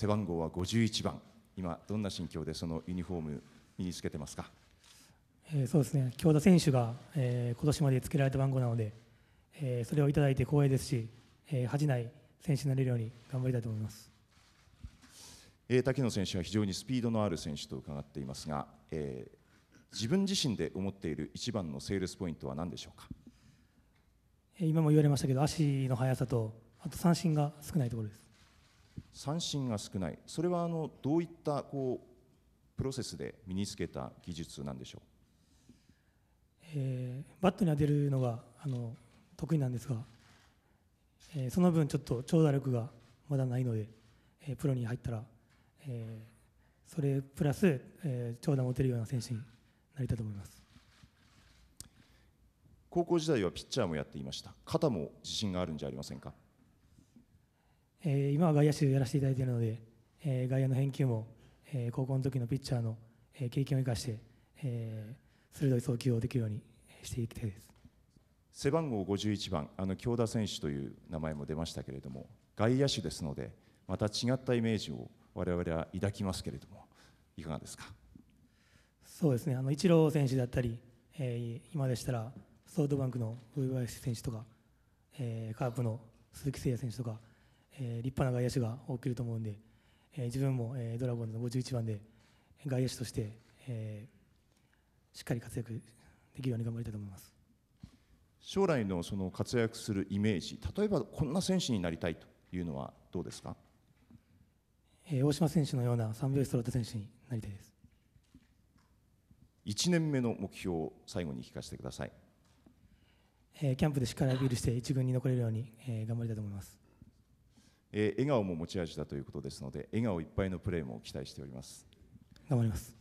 背番号は51番今どんな心境でそのユニフォーム身につけてますか、えー、そうですね京田選手が、えー、今年までつけられた番号なので、えー、それをいただいて光栄ですし、えー、恥じない選手になれるように頑張りたいと思います、えー、竹野選手は非常にスピードのある選手と伺っていますが、えー、自分自身で思っている一番のセールスポイントは何でしょうか今も言われましたけど足の速さとあと三振が少ないところです三振が少ないそれはあのどういったこうプロセスで身につけた技術なんでしょう、えー、バットに当てるのがあの得意なんですが、えー、その分ちょっと長打力がまだないので、えー、プロに入ったら、えー、それプラス、えー、長打を打てるような選手になりたいと思います高校時代はピッチャーもやっていました肩も自信があるんじゃありませんかえー、今は外野手やらせていただいているので、えー、外野の返球も、えー、高校の時のピッチャーの、え経験を生かして、えー、鋭い送球をできるようにしていきたいです背番号51番あの京田選手という名前も出ましたけれども外野手ですのでまた違ったイメージを我々は抱きますけれどもいかがですかそうですねあの一郎選手だったり、えー、今でしたらソフトバンクの上林選手とか、えー、カープの鈴木誠也選手とかえー、立派な外野手が起きると思うんで、えー、自分も、えー、ドラゴンズの51番で外野手として、えー、しっかり活躍できるように頑張りたいと思います将来のその活躍するイメージ例えばこんな選手になりたいというのはどうですか、えー、大島選手のような三拍子揃った選手になりたいです1年目の目標を最後に聞かせてください、えー、キャンプでしっかりアピールして1軍に残れるように、えー、頑張りたいと思いますえー、笑顔も持ち味だということですので笑顔いっぱいのプレーも期待しております頑張ります